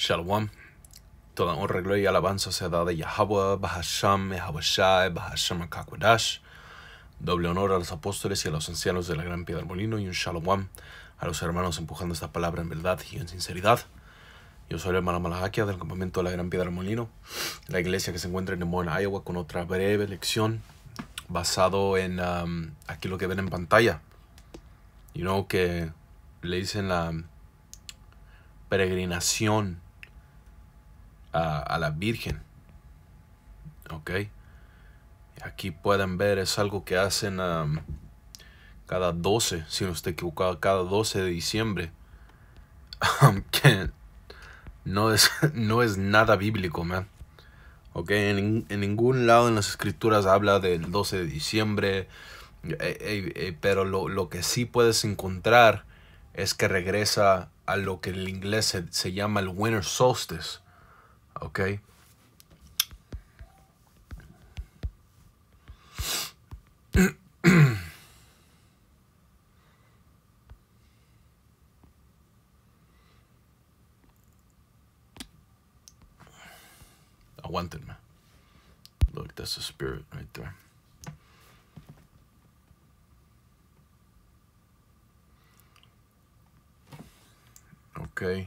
Shalom. Toda honra, gloria y alabanza sea dada a Yahweh, Bahasham, Yahweh Bahasham Akakwadash. Doble honor a los apóstoles y a los ancianos de la gran piedra del molino y un shalom a los hermanos empujando esta palabra en verdad y en sinceridad. Yo soy el hermano Malahakia del campamento de la gran piedra del molino, la iglesia que se encuentra en Nemo, Iowa, con otra breve lección basado en um, aquí lo que ven en pantalla. You know, que le dicen la peregrinación a, la Virgen. ¿Ok? Aquí pueden ver, es algo que hacen um, cada 12, si no estoy equivocado, cada 12 de diciembre. que no es, no es nada bíblico, man. Ok, en, ningún lado en las escrituras habla del 12 de diciembre, pero lo, que sí puedes encontrar es que regresa a lo que en inglés se, se llama el winter solstice, Okay? Aguantenme. Look, that's the spirit right there. Okay.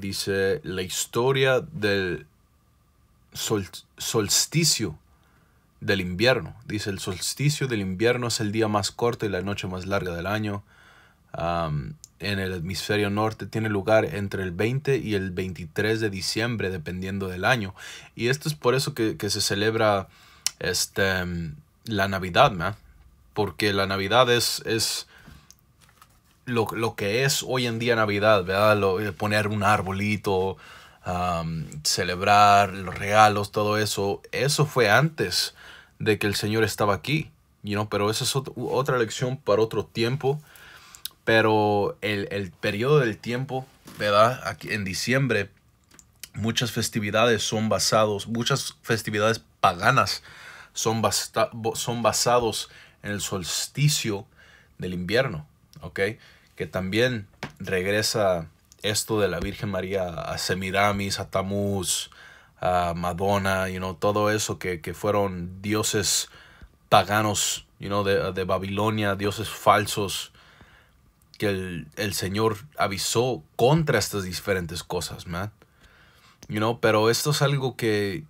dice la historia del solsticio del invierno. Dice el solsticio del invierno es el día más corto y la noche más larga del año. en el hemisferio norte tiene lugar entre el 20 y el 23 de diciembre, dependiendo del año. Y esto es por eso que, se celebra este, la Navidad, porque la Navidad es, es lo, que es hoy en día Navidad, ¿verdad? Eh, poner un arbolito, celebrar los regalos, todo eso, eso fue antes de que el Señor estaba aquí, ¿no? pero esa es otra lección para otro tiempo. Pero el, periodo del tiempo, ¿verdad? Aquí en diciembre, muchas festividades son basados, muchas festividades paganas son, basta son basados en el solsticio del invierno, ¿ok? que también regresa esto de la Virgen María a Semiramis, a Tamuz, a Madonna, you todo eso que, fueron dioses paganos you de, Babilonia, dioses falsos, que el, Señor avisó contra estas diferentes cosas, man. pero esto es algo que,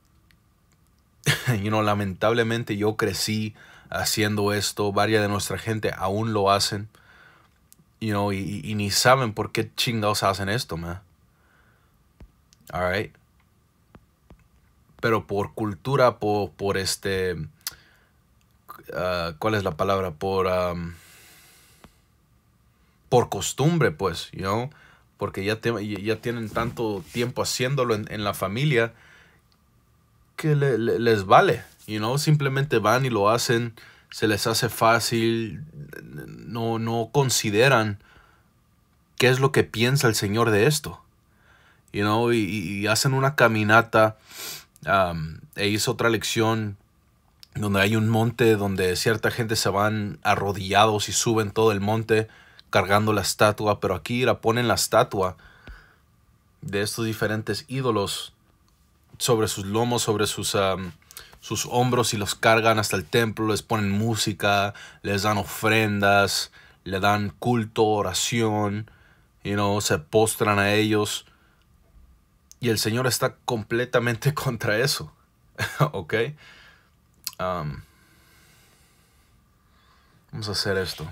lamentablemente yo crecí haciendo esto, varias de nuestra gente aún lo hacen you know, y, ni saben por qué chingados hacen esto, man. Alright. Pero por cultura, por, este. Ah, ¿Cuál es la palabra? Por. por costumbre, pues, you Porque ya, ya tienen tanto tiempo haciéndolo en, la familia que les vale, you know. Simplemente van y lo hacen se les hace fácil, no, no consideran qué es lo que piensa el Señor de esto. You know, y, hacen una caminata. Um, e hizo otra lección donde hay un monte donde cierta gente se van arrodillados y suben todo el monte cargando la estatua, pero aquí la ponen la estatua de estos diferentes ídolos sobre sus lomos, sobre sus um, sus hombros y los cargan hasta el templo, les ponen música, les dan ofrendas, le dan culto, oración, y no se postran a ellos. Y el Señor está completamente contra eso, ¿ok? Um, vamos a hacer esto.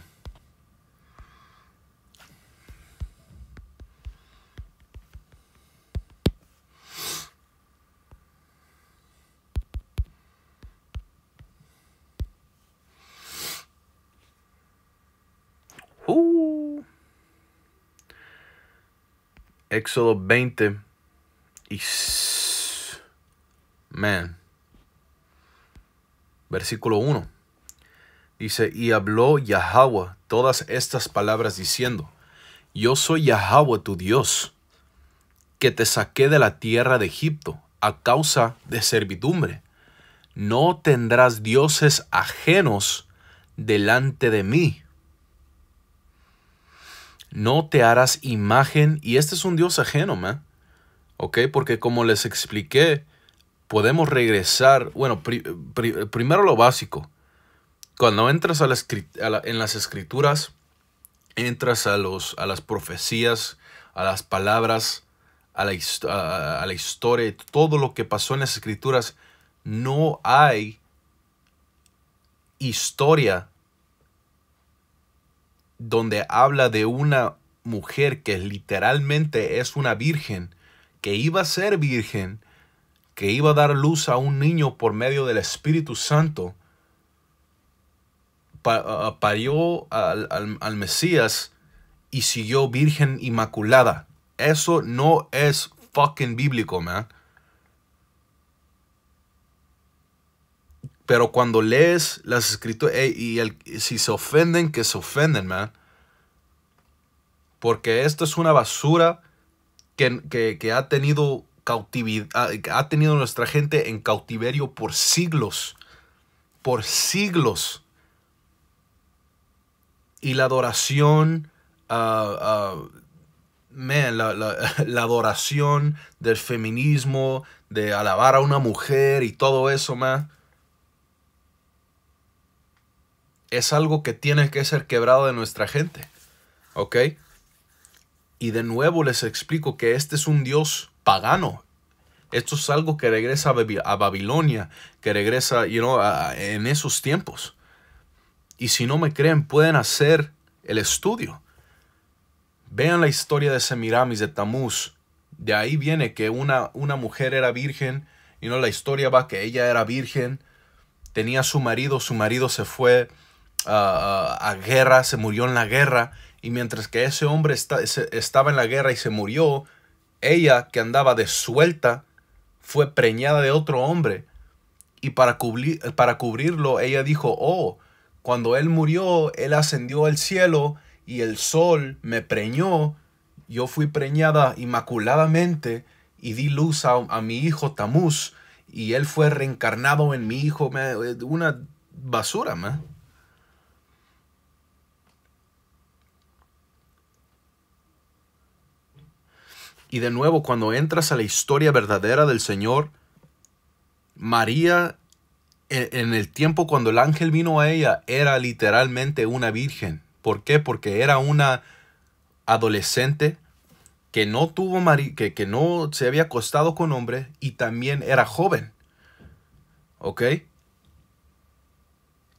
Uh. Éxodo 20 y... Man. Versículo 1. Dice, y habló Yahweh todas estas palabras diciendo, yo soy Yahweh tu Dios, que te saqué de la tierra de Egipto a causa de servidumbre. No tendrás dioses ajenos delante de mí no te harás imagen, y este es un Dios ajeno, ¿Ok? Porque como les expliqué, podemos regresar, bueno, primero lo básico. Cuando entras a en las escrituras, entras a, los, a las profecías, a las palabras, a a la historia, todo lo que pasó en las escrituras, no hay historia donde habla de una mujer que literalmente es una virgen, que iba a ser virgen, que iba a dar luz a un niño por medio del Espíritu Santo, parió al, al Mesías y siguió virgen inmaculada. Eso no es fucking bíblico, man. Pero cuando lees las escrituras y si se ofenden, que se ofenden, man. Porque esto es una basura que, ha, tenido cautividad, ah, ha tenido nuestra gente en cautiverio por siglos. Por siglos. Y la adoración, ah, ah, man, la, la adoración del feminismo, de alabar a una mujer y todo eso, man es algo que tiene que ser quebrado de nuestra gente. ¿Ok? Y de nuevo les explico que este es un Dios pagano. Esto es algo que regresa a Babilonia, que regresa en esos tiempos. Y si no me creen, pueden hacer el estudio. Vean la historia de Semiramis, de Tamuz. De ahí viene que una, una mujer era virgen, y no la historia va que ella era virgen, tenía su marido, su marido se fue, a guerra, se murió en la guerra. Y mientras que ese hombre estaba en la guerra y se murió, ella que andaba de suelta fue preñada de otro hombre. Y para, cubrir, para cubrirlo, ella dijo, oh, cuando él murió, él ascendió al cielo y el sol me preñó. Yo fui preñada inmaculadamente y di luz a, mi hijo Tamuz y él fue reencarnado en mi hijo. Eh, una basura, más Y de nuevo, cuando entras a la historia verdadera del Señor, María, en, el tiempo cuando el ángel vino a ella, era literalmente una virgen. ¿Por qué? Porque era una adolescente que no tuvo mari que, que no se había acostado con hombre y también era joven. ¿Ok?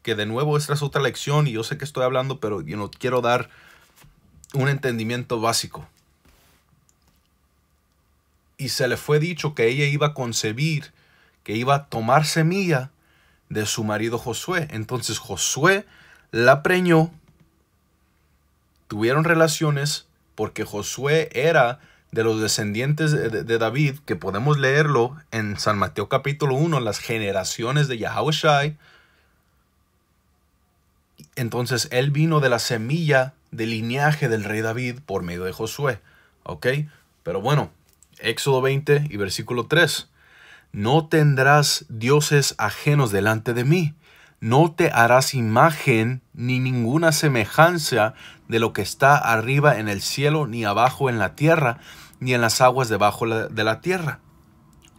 Que de nuevo esta es otra lección y yo sé que estoy hablando, pero yo no quiero dar un entendimiento básico y se le fue dicho que ella iba a concebir, que iba a tomar semilla de su marido Josué. Entonces Josué la preñó, tuvieron relaciones, porque Josué era de los descendientes de, David, que podemos leerlo en San Mateo capítulo 1, las generaciones de Yahushai. Entonces él vino de la semilla del linaje del rey David por medio de Josué. ¿Ok? Pero bueno, Éxodo 20 y versículo 3. No tendrás dioses ajenos delante de mí. No te harás imagen ni ninguna semejanza de lo que está arriba en el cielo, ni abajo en la tierra, ni en las aguas debajo de la tierra.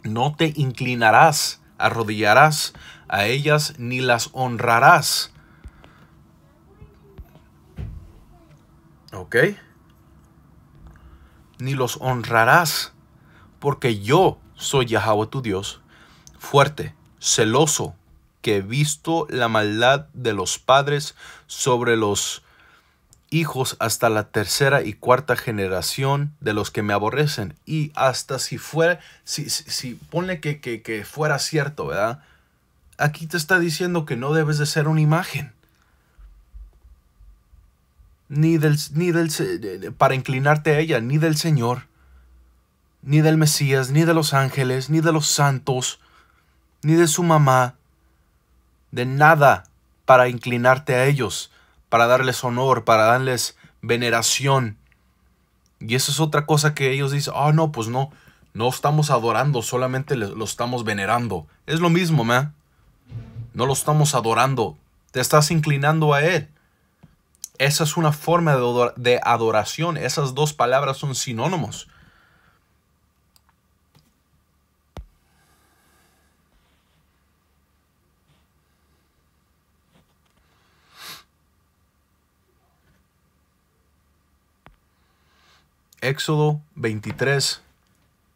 No te inclinarás, arrodillarás a ellas, ni las honrarás. ¿Ok? Ni los honrarás porque yo soy Yahweh tu Dios, fuerte, celoso, que he visto la maldad de los padres sobre los hijos hasta la tercera y cuarta generación de los que me aborrecen. Y hasta si fuera, si, si, que, que, fuera cierto, ¿verdad? Aquí te está diciendo que no debes de ser una imagen. Ni del, ni del, para inclinarte a ella, ni del Señor ni del Mesías, ni de los ángeles, ni de los santos, ni de su mamá, de nada para inclinarte a ellos, para darles honor, para darles veneración. Y eso es otra cosa que ellos dicen, oh no, pues no, no estamos adorando, solamente lo estamos venerando. Es lo mismo, me No lo estamos adorando, te estás inclinando a Él. Esa es una forma de adoración, esas dos palabras son sinónimos. Éxodo 23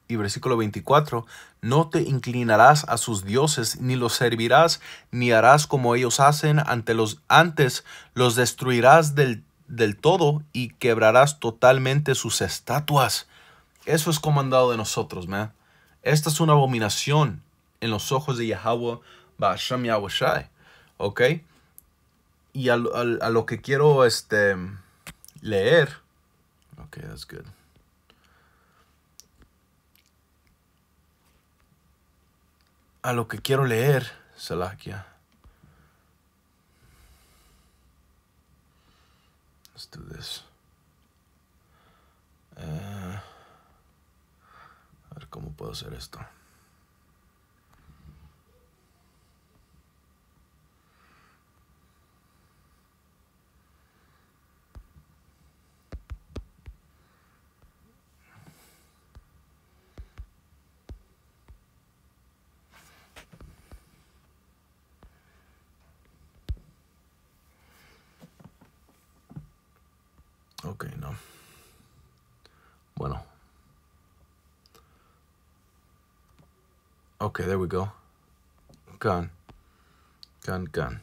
y versículo 24, no te inclinarás a sus dioses, ni los servirás, ni harás como ellos hacen, ante los, antes los destruirás del, todo y quebrarás totalmente sus estatuas. Eso es comandado de nosotros, man. Esta es una abominación en los ojos de Yahweh, Ba'asham Yahweh ¿Ok? Y a, lo que quiero este, leer Okay, that's good. A lo que quiero leer, Salakia. Let's do this. Eh, a ver cómo puedo hacer esto. ok, no. Bueno. Ok, there we go. Can. Can, can.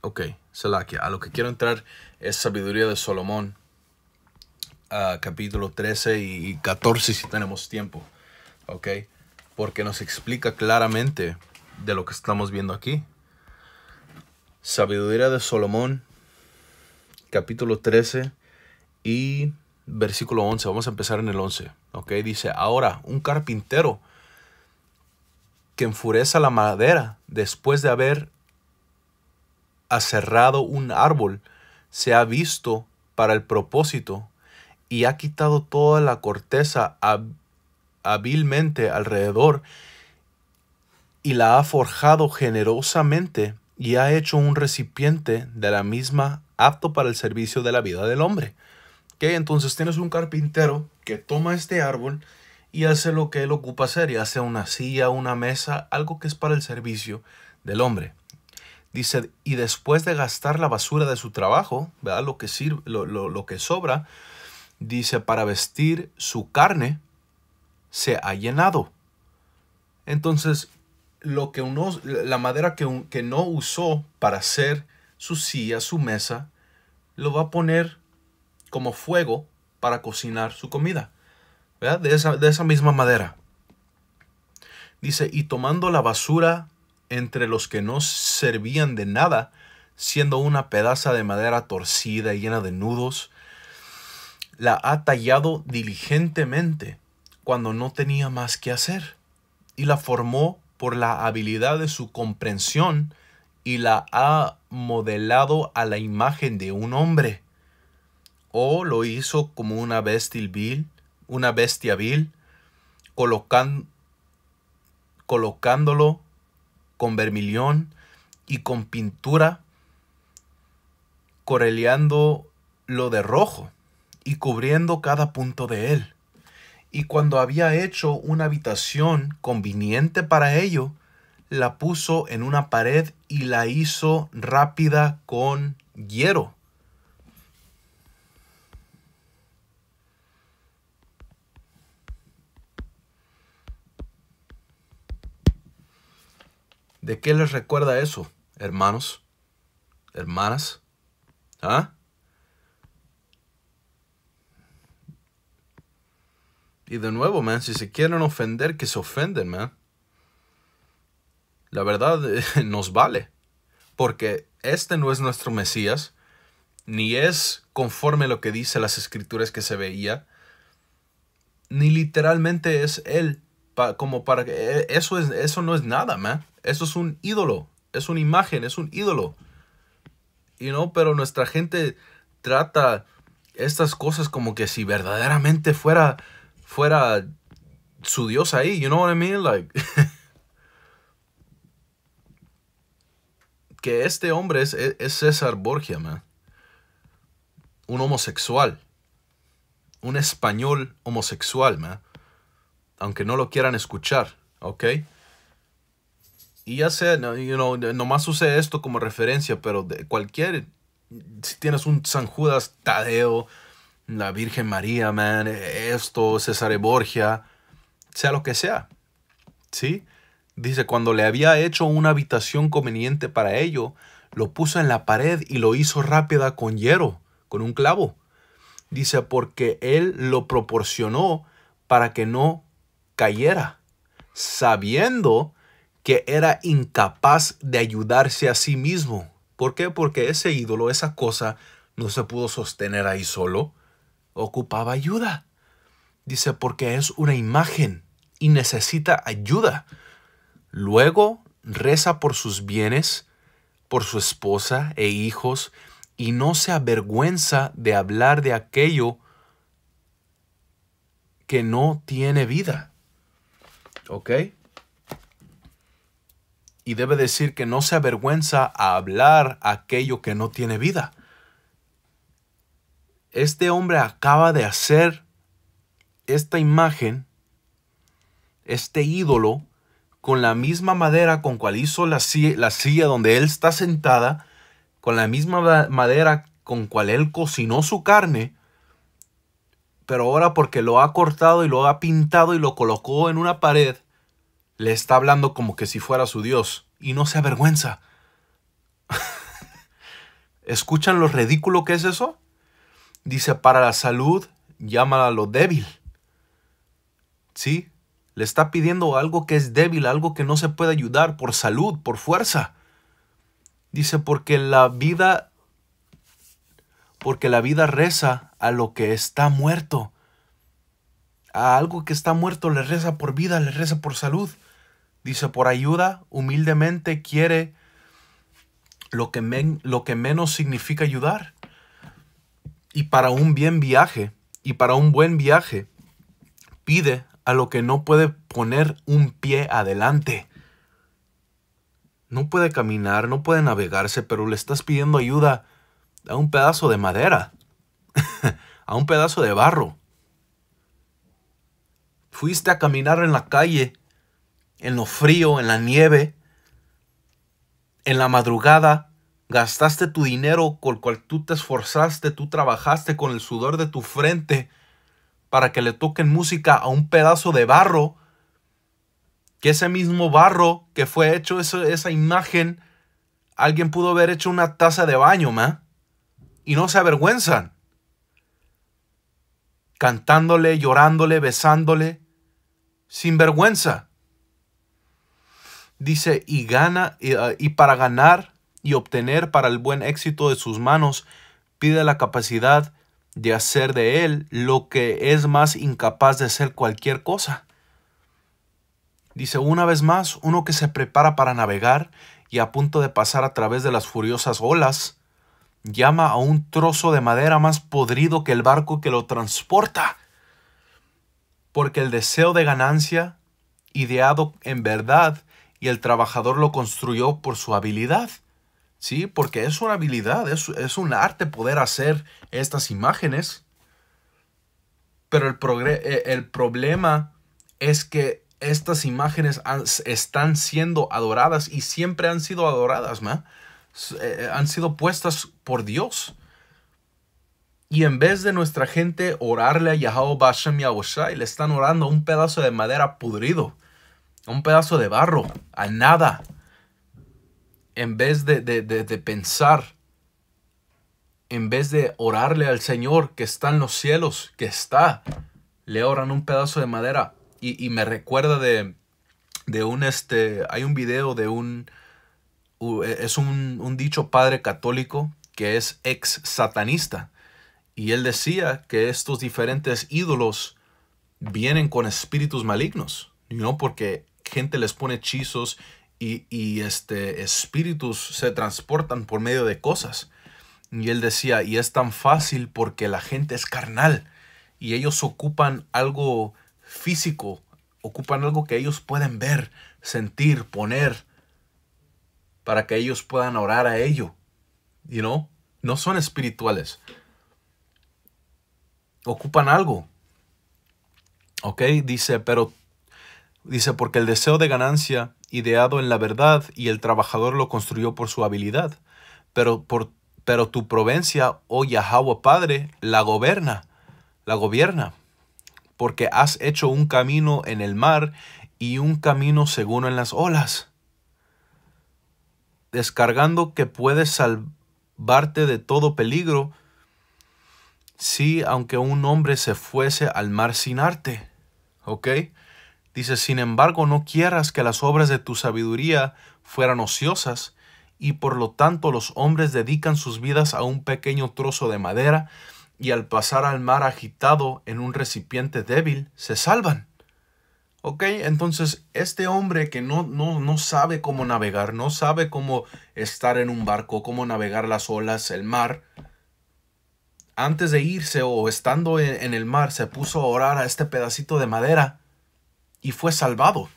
Ok, Salakia. A lo que quiero entrar es sabiduría de Solomón. Ah, capítulo 13 y 14 si tenemos tiempo. Ok. Porque nos explica claramente de lo que estamos viendo aquí. Sabiduría de Solomón. Capítulo 13 y versículo 11. Vamos a empezar en el 11. ¿ok? Dice, ahora un carpintero que enfureza la madera después de haber aserrado un árbol se ha visto para el propósito y ha quitado toda la corteza hábilmente alrededor y la ha forjado generosamente y ha hecho un recipiente de la misma apto para el servicio de la vida del hombre entonces tienes un carpintero que toma este árbol y hace lo que él ocupa hacer y hace una silla, una mesa, algo que es para el servicio del hombre. Dice, y después de gastar la basura de su trabajo, ¿verdad? Lo que, sirve, lo, que sobra, dice, para vestir su carne, se ha llenado. Entonces, lo que uno, la madera que, que no usó para hacer su silla, su mesa, lo va a poner como fuego para cocinar su comida. De, esa, de esa misma madera. Dice, y tomando la basura entre los que no servían de nada, siendo una pedaza de madera torcida y llena de nudos, la ha tallado diligentemente cuando no tenía más que hacer, y la formó por la habilidad de su comprensión y la ha modelado a la imagen de un hombre o lo hizo como una bestia vil, una bestia vil, colocándolo con vermilión y con pintura, coreleando lo de rojo y cubriendo cada punto de él. Y cuando había hecho una habitación conveniente para ello, la puso en una pared y la hizo rápida con hierro ¿De qué les recuerda eso, hermanos? ¿Hermanas? ¿Ah? Y de nuevo, man, si se quieren ofender, que se ofenden, man. La verdad nos vale, porque este no es nuestro Mesías, ni es conforme lo que dice las escrituras que se veía, ni literalmente es Él, como para que e, eso, es, eso no es nada, man. Eso es un ídolo, es una imagen, es un ídolo. Y no, pero nuestra gente trata estas cosas como que si verdaderamente fuera fuera su Dios ahí, you know what I mean? Like que este hombre es, César Borgia, man. Un homosexual. Un español homosexual, man. Aunque no lo quieran escuchar, ¿ok? Y ya sea, nomás usé esto como referencia, pero de cualquier, si tienes un San Judas Tadeo, la Virgen María, man, esto, César Borgia, sea lo que sea, ¿sí? Dice, cuando le había hecho una habitación conveniente para ello, lo puso en la pared y lo hizo rápida con hierro, con un clavo. Dice, porque él lo proporcionó para que no cayera, sabiendo que era incapaz de ayudarse a sí mismo. ¿Por qué? Porque ese ídolo, esa cosa, no se pudo sostener ahí solo. Ocupaba ayuda. Dice, porque es una imagen y necesita ayuda. Luego reza por sus bienes, por su esposa e hijos, y no se avergüenza de hablar de aquello que no tiene vida. ¿Ok? y debe decir que no se avergüenza a hablar aquello que no tiene vida. Este hombre acaba de hacer esta imagen, este ídolo, con la misma madera con cual hizo la silla, donde él está sentada, con la misma madera con cual él cocinó su carne, pero ahora porque lo ha cortado y lo ha pintado y lo colocó en una pared, le está hablando como que si fuera su Dios y no se avergüenza. ¿Escuchan lo ridículo que es eso? Dice, para la salud, llámala lo débil. ¿Sí? Le está pidiendo algo que es débil, algo que no se puede ayudar por salud, por fuerza. Dice, porque la vida, porque la vida reza a lo que está muerto. A algo que está muerto le reza por vida, le reza por salud. Dice, por ayuda, humildemente quiere lo que, lo que menos significa ayudar. Y para un bien viaje, y para un buen viaje, pide a lo que no puede poner un pie adelante. No puede caminar, no puede navegarse, pero le estás pidiendo ayuda a un pedazo de madera, a un pedazo de barro. Fuiste a caminar en la calle en lo frío, en la nieve, en la madrugada, gastaste tu dinero con el cual tú te esforzaste, tú trabajaste con el sudor de tu frente para que le toquen música a un pedazo de barro, que ese mismo barro que fue hecho esa imagen, alguien pudo haber hecho una taza de baño, ma, y no se avergüenzan. Cantándole, llorándole, besándole, sin vergüenza. Dice, y gana, ah, y, para ganar y obtener para el buen éxito de sus manos, pide la capacidad de hacer de él lo que es más incapaz de hacer cualquier cosa. Dice una vez más, uno que se prepara para navegar y a punto de pasar a través de las furiosas olas, llama a un trozo de madera más podrido que el barco que lo transporta. Porque el deseo de ganancia, ideado en verdad, y el trabajador lo construyó por su habilidad. ¿Sí? Porque es una habilidad, es, un arte poder hacer estas imágenes. Pero el, eh, el problema es que estas imágenes están siendo adoradas y siempre han sido adoradas, eh, han sido puestas por Dios. Y en vez de nuestra gente orarle a Yahweh Bashem y le están orando a un pedazo de madera pudrido un pedazo de barro, a nada, en vez de, pensar, en vez de orarle al Señor que está en los cielos, que está, le oran un pedazo de madera. Y, me recuerda de, un, este, hay un video de un, e, es un, un dicho padre católico que es ex satanista. Y él decía que estos diferentes ídolos vienen con espíritus malignos, ¿no? Porque gente les pone hechizos y, este, espíritus se transportan por medio de cosas. Y él decía, y es tan fácil porque la gente es carnal y ellos ocupan algo físico, ocupan algo que ellos pueden ver, sentir, poner, para que ellos puedan orar a ello. You know? No son espirituales. Ocupan algo. Ok, dice, pero Dice, porque el deseo de ganancia, ideado en la verdad, y el trabajador lo construyó por su habilidad. Pero, por, pero tu provincia, oh Yahweh Padre, la gobierna, la gobierna, porque has hecho un camino en el mar y un camino seguro en las olas, descargando que puedes salvarte de todo peligro, si aunque un hombre se fuese al mar sin arte. ¿Ok? Dice, sin embargo, no quieras que las obras de tu sabiduría fueran ociosas, y por lo tanto los hombres dedican sus vidas a un pequeño trozo de madera, y al pasar al mar agitado en un recipiente débil, se salvan. Ok, entonces este hombre que no, no, sabe cómo navegar, no sabe cómo estar en un barco, cómo navegar las olas, el mar, antes de irse o estando en el mar, se puso a orar a este pedacito de madera y fue salvado.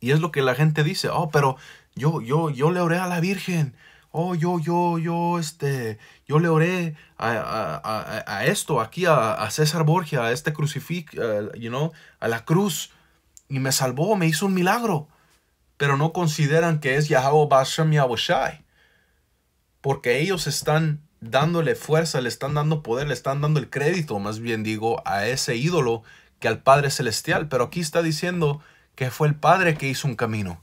Y es lo que la gente dice, oh, pero yo, yo, yo le oré a la Virgen. Oh, yo, yo, yo, este, yo le oré a, esto, aquí a, César Borgia, a este crucifix, a la cruz. Y me salvó, me hizo un milagro. Pero no consideran que es Yahweh Bashem Yahushai. Porque ellos están dándole fuerza, le están dando poder, le están dando el crédito, más bien digo, a ese ídolo que al Padre Celestial, pero aquí está diciendo que fue el Padre que hizo un camino.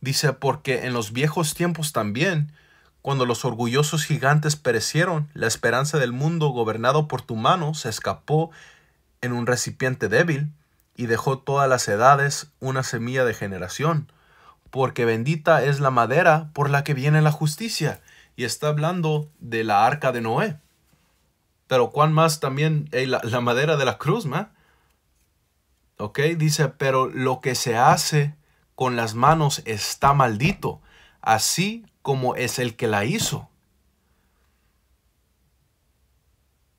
Dice, porque en los viejos tiempos también, cuando los orgullosos gigantes perecieron, la esperanza del mundo gobernado por tu mano se escapó en un recipiente débil y dejó todas las edades una semilla de generación, porque bendita es la madera por la que viene la justicia. Y está hablando de la arca de Noé. Pero cuán más también la, madera de la cruz, ¿ma? ¿Ok? Dice, pero lo que se hace con las manos está maldito, así como es el que la hizo.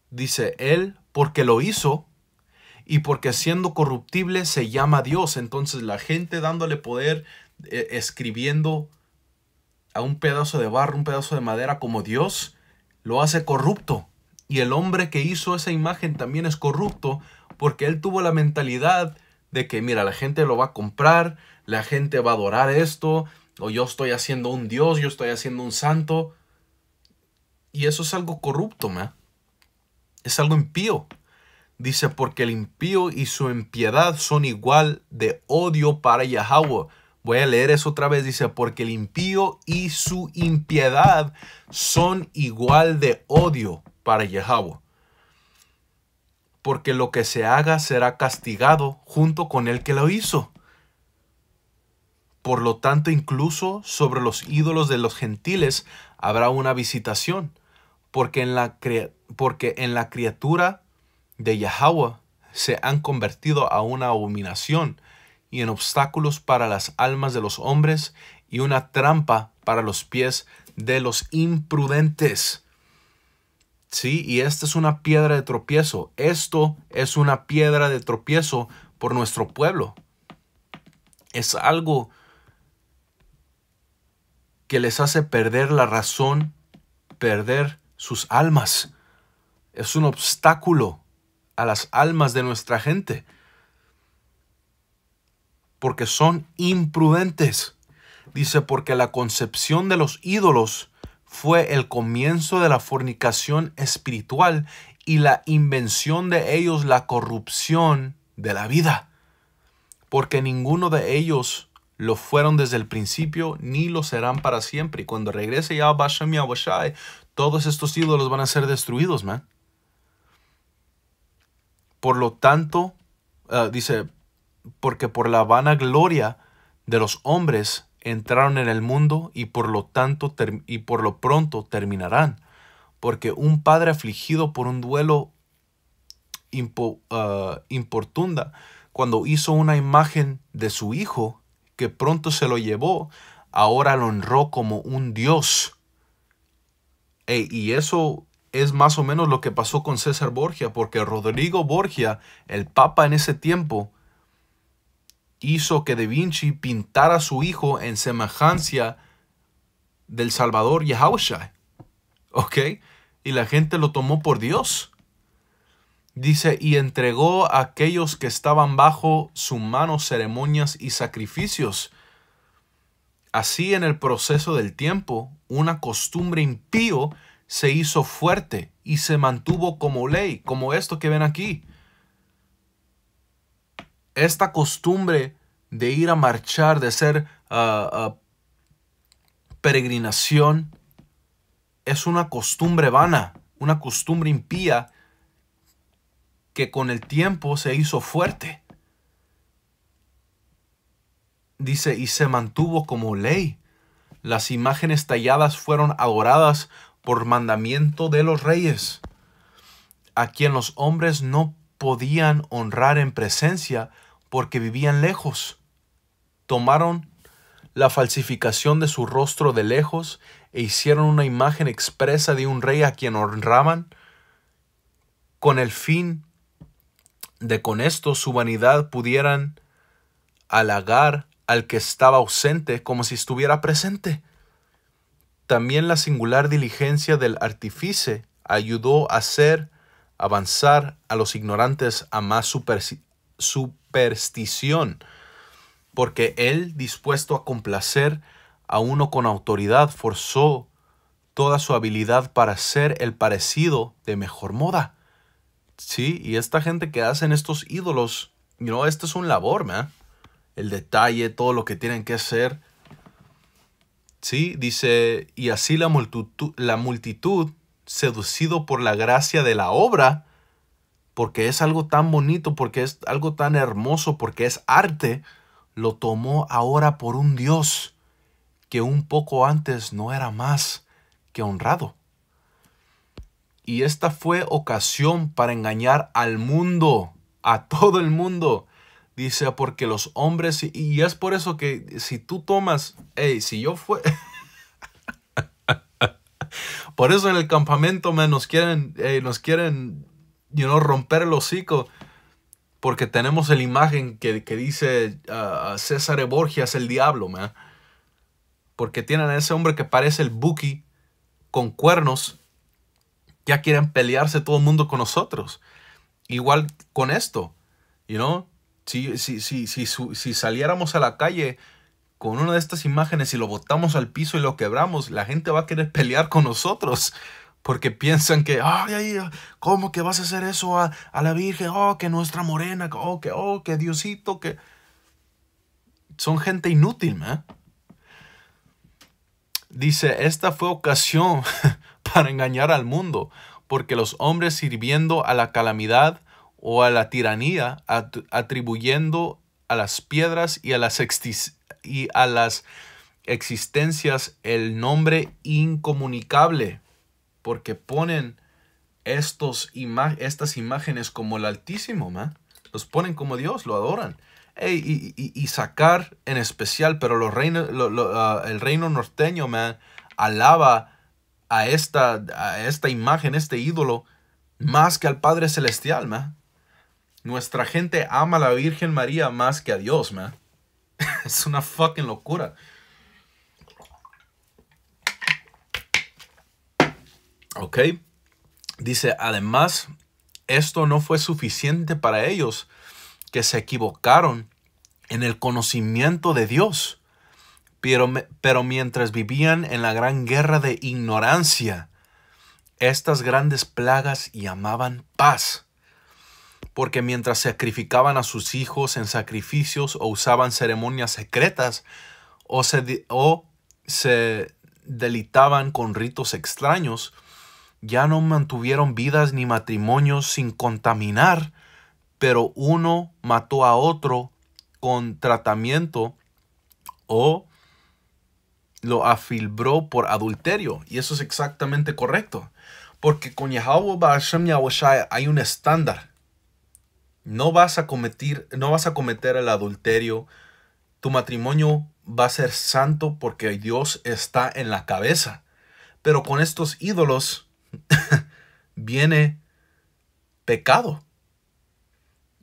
Dice él, porque lo hizo y porque siendo corruptible se llama Dios. Entonces la gente dándole poder, eh, escribiendo a un pedazo de barro, un pedazo de madera como Dios, lo hace corrupto. Y el hombre que hizo esa imagen también es corrupto porque él tuvo la mentalidad de que, mira, la gente lo va a comprar, la gente va a adorar esto, o yo estoy haciendo un dios, yo estoy haciendo un santo. Y eso es algo corrupto, ¿me? Es algo impío. Dice, porque el impío y su impiedad son igual de odio para Yahweh. Voy a leer eso otra vez. Dice, porque el impío y su impiedad son igual de odio para Porque lo que se haga será castigado junto con el que lo hizo. Por lo tanto, incluso sobre los ídolos de los gentiles habrá una visitación, porque en la, porque en la criatura de Yahweh se han convertido a una abominación y en obstáculos para las almas de los hombres y una trampa para los pies de los imprudentes. Sí, y esta es una piedra de tropiezo. Esto es una piedra de tropiezo por nuestro pueblo. Es algo que les hace perder la razón, perder sus almas. Es un obstáculo a las almas de nuestra gente. Porque son imprudentes. Dice, porque la concepción de los ídolos fue el comienzo de la fornicación espiritual y la invención de ellos la corrupción de la vida, porque ninguno de ellos lo fueron desde el principio ni lo serán para siempre. Y cuando regrese ya Bashem y Abashai, todos estos ídolos van a ser destruidos, man. Por lo tanto, eh, dice, porque por la vana gloria de los hombres entraron en el mundo y por lo tanto y por lo pronto terminarán, porque un padre afligido por un duelo ah, importunda cuando hizo una imagen de su hijo que pronto se lo llevó, ahora lo honró como un dios. y eso es más o menos lo que pasó con César Borgia, porque Rodrigo Borgia, el papa en ese tiempo, hizo que Da Vinci pintara a su hijo en semejanza del Salvador Yahushua. ¿Ok? Y la gente lo tomó por Dios. Dice, y entregó a aquellos que estaban bajo su mano ceremonias y sacrificios. Así en el proceso del tiempo, una costumbre impío se hizo fuerte y se mantuvo como ley, como esto que ven aquí esta costumbre de ir a marchar, de hacer ah, ah, peregrinación, es una costumbre vana, una costumbre impía que con el tiempo se hizo fuerte. Dice, y se mantuvo como ley. Las imágenes talladas fueron adoradas por mandamiento de los reyes, a quien los hombres no podían honrar en presencia, porque vivían lejos. Tomaron la falsificación de su rostro de lejos e hicieron una imagen expresa de un rey a quien honraban con el fin de con esto su vanidad pudieran halagar al que estaba ausente como si estuviera presente. También la singular diligencia del artífice ayudó a hacer avanzar a los ignorantes a más superstición superstición, porque él, dispuesto a complacer a uno con autoridad, forzó toda su habilidad para ser el parecido de mejor moda. Sí, y esta gente que hacen estos ídolos, ¿no? esto es un labor, ¿me? El detalle, todo lo que tienen que hacer. Sí, dice, y así la multitud, la multitud, seducido por la gracia de la obra, porque es algo tan bonito, porque es algo tan hermoso, porque es arte, lo tomó ahora por un Dios que un poco antes no era más que honrado. Y esta fue ocasión para engañar al mundo, a todo el mundo. Dice, porque los hombres, y, es por eso que si tú tomas, hey, si yo fue... por eso en el campamento nos quieren, nos quieren you romper el hocico porque tenemos la imagen que, dice César Borgias, el diablo, Porque tienen a ese hombre que parece el Buki con cuernos. Ya quieren pelearse todo el mundo con nosotros. Igual con esto, you know. si, si, si saliéramos a la calle con una de estas imágenes y lo botamos al piso y lo quebramos, la gente va a querer pelear con nosotros porque piensan que, ay, ay, ¿cómo que vas a hacer eso a, la Virgen? Oh, que nuestra morena, oh, que, oh, que Diosito, que... Son gente inútil, ¿eh? Dice, esta fue ocasión para engañar al mundo, porque los hombres sirviendo a la calamidad o a la tiranía, atribuyendo a las piedras y a las, y a las existencias el nombre incomunicable porque ponen estos estas imágenes como el Altísimo, man. Los ponen como Dios, lo adoran. y, sacar en especial, pero los ah, el reino norteño, man, alaba a esta, a esta imagen, este ídolo, más que al Padre Celestial, man. Nuestra gente ama a la Virgen María más que a Dios, man. es una fucking locura. ¿Ok? Dice, además, esto no fue suficiente para ellos, que se equivocaron en el conocimiento de Dios. Pero, pero, mientras vivían en la gran guerra de ignorancia, estas grandes plagas llamaban paz. Porque mientras sacrificaban a sus hijos en sacrificios o usaban ceremonias secretas o se, o se delitaban con ritos extraños, ya no mantuvieron vidas ni matrimonios sin contaminar, pero uno mató a otro con tratamiento o lo afilbró por adulterio. Y eso es exactamente correcto. Porque con Yahweh Hashem hay un estándar. No vas a cometer, no vas a cometer el adulterio. Tu matrimonio va a ser santo porque Dios está en la cabeza. Pero con estos ídolos viene pecado.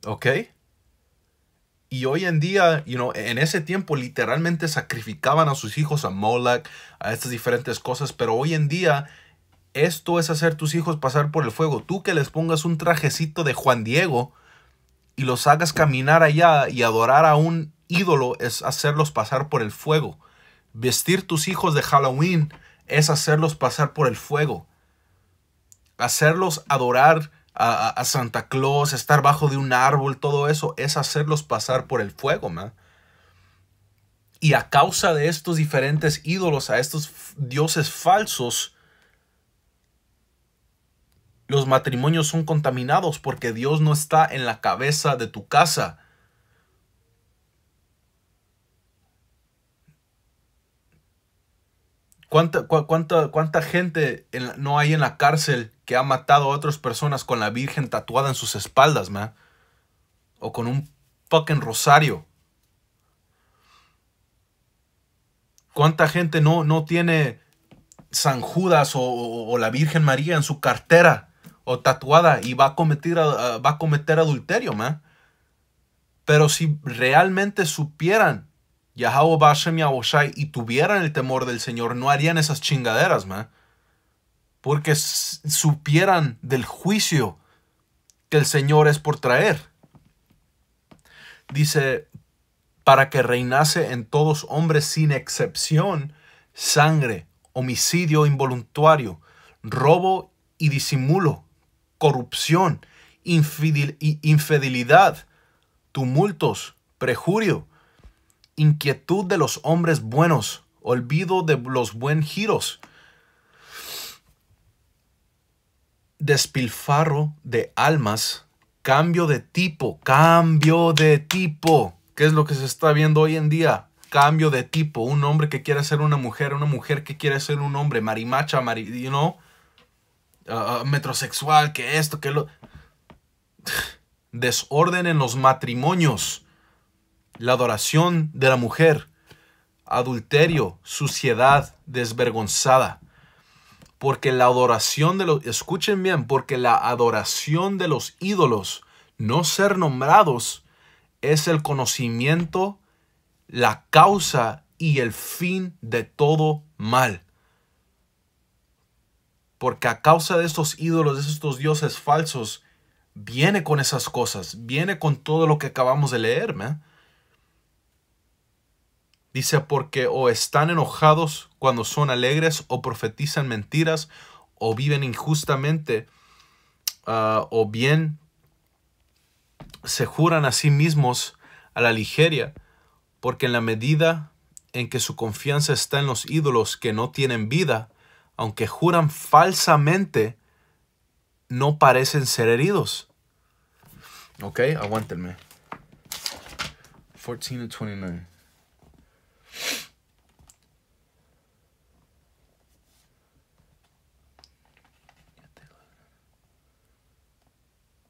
¿Ok? Y hoy en día, you know, en ese tiempo literalmente sacrificaban a sus hijos a Moloch, a estas diferentes cosas, pero hoy en día esto es hacer tus hijos pasar por el fuego. Tú que les pongas un trajecito de Juan Diego y los hagas caminar allá y adorar a un ídolo es hacerlos pasar por el fuego. Vestir tus hijos de Halloween es hacerlos pasar por el fuego hacerlos adorar a, Santa Claus, estar bajo de un árbol, todo eso, es hacerlos pasar por el fuego, Y a causa de estos diferentes ídolos, a estos dioses falsos, los matrimonios son contaminados porque Dios no está en la cabeza de tu casa. ¿Cuánta, cuánta, gente no hay en la cárcel que ha matado a otras personas con la Virgen tatuada en sus espaldas, man? O con un fucking rosario. ¿Cuánta gente no, no tiene San Judas o, la Virgen María en su cartera o tatuada y va a cometer, va a cometer adulterio, man? Pero si realmente supieran y tuvieran el temor del Señor, no harían esas chingaderas, Porque supieran del juicio que el Señor es por traer. Dice, para que reinase en todos hombres sin excepción sangre, homicidio involuntario, robo y disimulo, corrupción, infidelidad, tumultos, prejurio, inquietud de los hombres buenos, olvido de los buen giros, despilfarro de almas, cambio de tipo, cambio de tipo. ¿Qué es lo que se está viendo hoy en día? Cambio de tipo, un hombre que quiere ser una mujer, una mujer que quiere ser un hombre, marimacha, mari, ah, ah, metrosexual, que esto, que lo... Desorden en los matrimonios la adoración de la mujer, adulterio, suciedad desvergonzada. Porque la adoración de los, escuchen bien, porque la adoración de los ídolos, no ser nombrados, es el conocimiento, la causa y el fin de todo mal. Porque a causa de estos ídolos, de estos dioses falsos, viene con esas cosas, viene con todo lo que acabamos de leer, ¿me? Dice, porque o están enojados cuando son alegres o profetizan mentiras o viven injustamente ah, o bien se juran a sí mismos a la ligeria, porque en la medida en que su confianza está en los ídolos que no tienen vida, aunque juran falsamente, no parecen ser heridos. Ok, aguántenme. 14 y 29.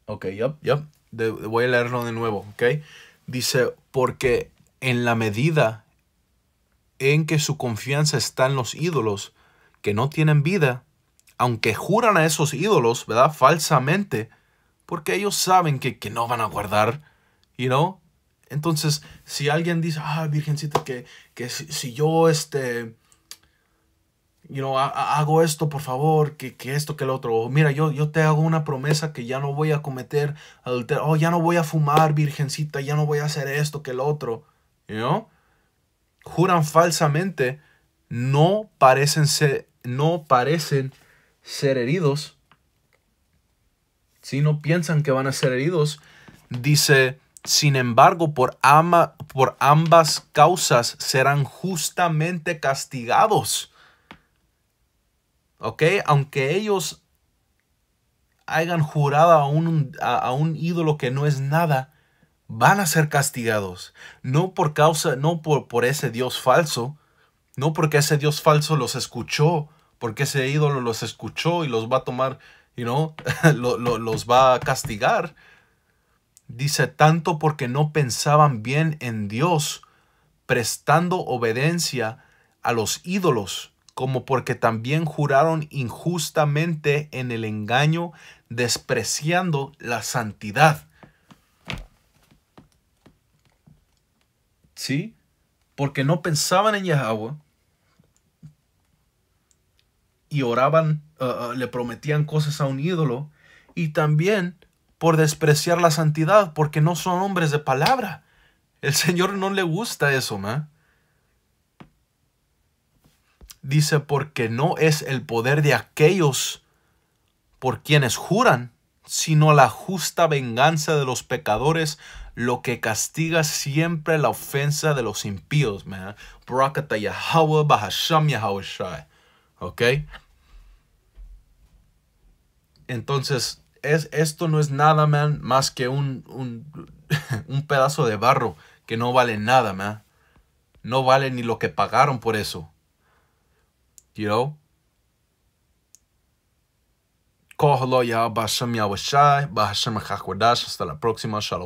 Ok, yep, yep. voy a leerlo de nuevo, ok. Dice, porque en la medida en que su confianza está en los ídolos que no tienen vida, aunque juran a esos ídolos, ¿verdad? Falsamente, porque ellos saben que, no van a guardar, you know? Entonces, si alguien dice, ah, virgencita, que, si, si yo, este, hago esto, por favor, que, que esto, que lo otro. mira, yo, yo te hago una promesa que ya no voy a cometer adulterio. Oh, ya no voy a fumar, virgencita, ya no voy a hacer esto, que lo otro. Juran falsamente, no parecen ser, no parecen ser heridos. Si no piensan que van a ser heridos, dice, sin embargo, por, ama, por ambas causas serán justamente castigados. Aunque ellos hayan jurada a un, ídolo que no es nada, van a ser castigados. No por causa, no por, por ese Dios falso, no porque ese Dios falso los escuchó, porque ese ídolo los escuchó y los va a tomar, you los va a castigar. Dice, tanto porque no pensaban bien en Dios, prestando obediencia a los ídolos como porque también juraron injustamente en el engaño, despreciando la santidad. ¿Sí? Porque no pensaban en Yahweh y oraban, uh, uh, le prometían cosas a un ídolo y también por despreciar la santidad, porque no son hombres de palabra. El Señor no le gusta eso, ¿ma? Dice, porque no es el poder de aquellos por quienes juran, sino la justa venganza de los pecadores, lo que castiga siempre la ofensa de los impíos, man. ¿Ok? Entonces, es, esto no es nada, man, más que un, un pedazo de barro que no vale nada, man. No vale ni lo que pagaron por eso. you know? Call hello you Yahweh Hashem Yahweh Shai, Bahashem Hasta la próxima. Shalom.